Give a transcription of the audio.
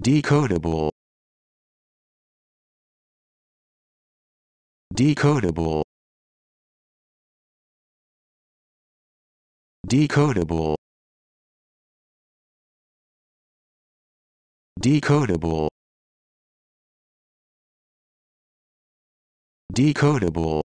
decodable decodable decodable decodable decodable